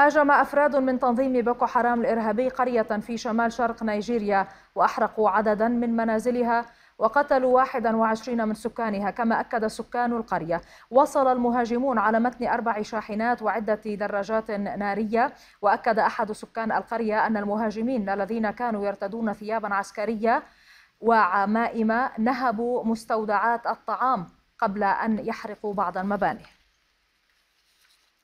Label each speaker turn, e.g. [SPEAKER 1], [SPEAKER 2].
[SPEAKER 1] هاجم أفراد من تنظيم بوكو حرام الإرهابي قرية في شمال شرق نيجيريا وأحرقوا عددا من منازلها وقتلوا 21 من سكانها كما أكد سكان القرية وصل المهاجمون على متن أربع شاحنات وعدة دراجات نارية وأكد أحد سكان القرية أن المهاجمين الذين كانوا يرتدون ثيابا عسكرية وعمائم نهبوا مستودعات الطعام قبل أن يحرقوا بعض المباني